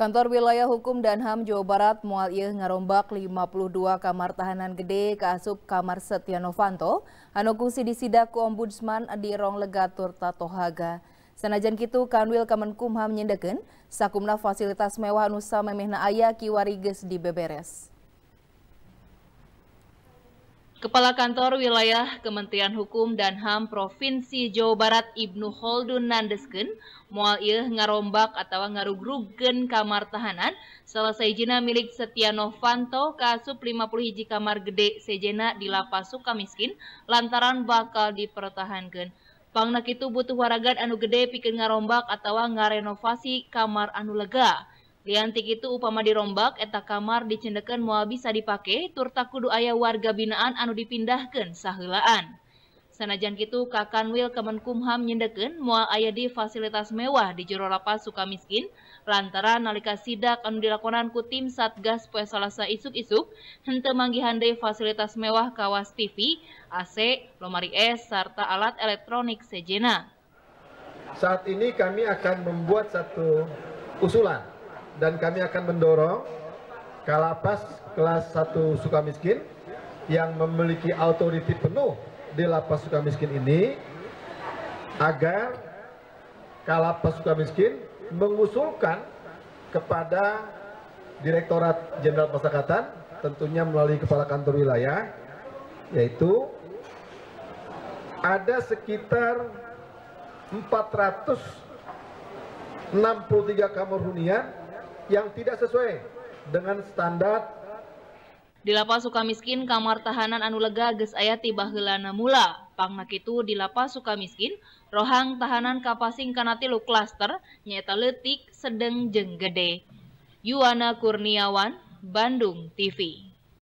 Kantor Wilayah Hukum dan HAM Jawa Barat ieu ngarombak 52 kamar tahanan gede ke asup kamar Setia Novanto, anokungsi disidak ku Ombudsman di Rong Legatur Tatohaga. Senajan kitu Kanwil Kemenkumham nyindekeun sakumna fasilitas mewah nusa memehna aya kiwari di beberes. Kepala Kantor Wilayah Kementerian Hukum dan HAM Provinsi Jawa Barat Ibnu Holdun Nandesken mual ieu ngarombak atau ngarugrugen kamar tahanan selesai jina milik Setia Novanto kasup 50 hiji kamar gede sejena di lapas Sukamiskin lantaran bakal dipertahankan. Pangnak itu butuh waragan anu gede pikir ngarombak atau ngarenovasi kamar anu lega. Liantik itu upama dirombak, eta kamar dicendekan mua bisa dipake, turta kudu ayah warga binaan anu dipindahkan sahelaan. Sanajan kitu kakan wil kemenkumham nyendeken mua ayah di fasilitas mewah di juru lapas suka miskin, lantaran nalika sidak anu dilakonan ku tim Satgas poe Salasa isuk-isuk, hente manggihan de fasilitas mewah kawas TV, AC, lomari es, serta alat elektronik sejena. Saat ini kami akan membuat satu usulan dan kami akan mendorong Kalapas kelas 1 Sukamiskin yang memiliki otoriti penuh di lapas Sukamiskin ini agar Kalapas Sukamiskin mengusulkan kepada Direktorat Jenderal Masyarakatan tentunya melalui Kepala Kantor Wilayah yaitu ada sekitar 463 kamar hunian yang tidak sesuai dengan standar di lapas suka miskin kamar tahanan anu lega geus aya tiba heulana mula pangna itu di lapas suka miskin rohang tahanan kapasing kana tilu klaster nyaeta leutik sedeng jeung gede Yuwana Kurniawan Bandung TV